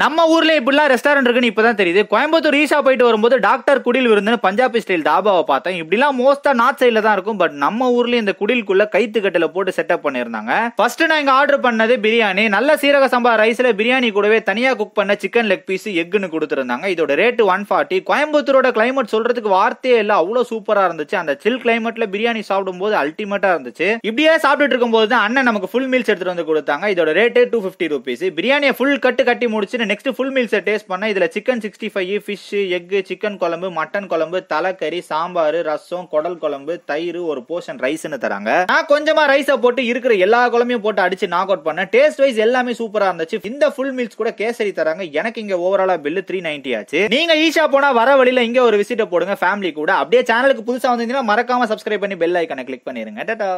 நம்ம ஊர்ல இப்படிலாம் ரெஸ்டாரண்ட் இருக்குன்னு இப்பதான் தெரியுது கோயம்புத்தூர் ஈஷா போயிட்டு வரும்போது டாக்டர் குடில் விருந்து பஞ்சாபி ஸ்டைல் தாபாவை பார்த்தேன் இப்படிலாம் மோஸ்டா நார்த் சைட்ல தான் இருக்கும் பட் நம்ம ஊர்ல இந்த குடிலுக்குள்ள கைத்து கட்டில போட்டு செட்டப் பண்ணிருந்தாங்க ஃபர்ஸ்ட் நான் இங்க ஆர்டர் பண்ணது பிரியாணி நல்ல சீரக சம்பா ரைஸ்ல பிரியாணி கூடவே தனியா குக் பண்ண சிக்கன் லெக் பீஸ் எக்னு கொடுத்துருந்தாங்க இதோட ரேட்டு ஒன் ஃபார்ட்டி கோயம்புத்தூரோட கிளைமேட் சொல்றதுக்கு வார்த்தையே இல்ல அவ்வளவு சூப்பரா இருந்துச்சு அந்த சில் கிளைமேட்ல பிரியாணி சாப்பிடும் போது அல்டிமேட்டா இருந்துச்சு இப்படியே சாப்பிட்டுட்டு இருக்கும் போது தான் அண்ணன் நமக்கு ஃபுல் மீல்ஸ் எடுத்துட்டு வந்து கொடுத்தாங்க இதோட ரேட்டு டூ ஃபிஃப்டி ருபீஸ் பிரியாணியை ஃபுல் கட்டு கட்டி முடிச்சு அண்ட் நெக்ஸ்ட் ஃபுல் மீல்ஸை டேஸ்ட் பண்ண இதில் சிக்கன் சிக்ஸ்டி ஃபைவ் ஃபிஷ் எக்கு சிக்கன் குழம்பு மட்டன் குழம்பு தலைக்கறி சாம்பார் ரசம் குடல் குழம்பு தயிர் ஒரு போர்ஷன் ரைஸ்னு தராங்க நான் கொஞ்சமாக ரைஸை போட்டு இருக்கிற எல்லா குழம்பையும் போட்டு அடிச்சு நாக் அவுட் பண்ணேன் டேஸ்ட் வைஸ் எல்லாமே சூப்பராக இருந்துச்சு இந்த ஃபுல் மீல்ஸ் கூட கேசரி தராங்க எனக்கு இங்கே ஓவராலாக பில்லு த்ரீ நைன்டி ஆச்சு நீங்கள் ஈஷா போனால் வர வழியில் இங்கே ஒரு விசிட்டை போடுங்க ஃபேமிலி கூட அப்படியே சேனலுக்கு புதுசாக வந்தீங்கன்னா மறக்காம சப்ஸ்கிரைப் பண்ணி பெல் ஐக்கனை கிளிக் பண்ணிருங்க டாடா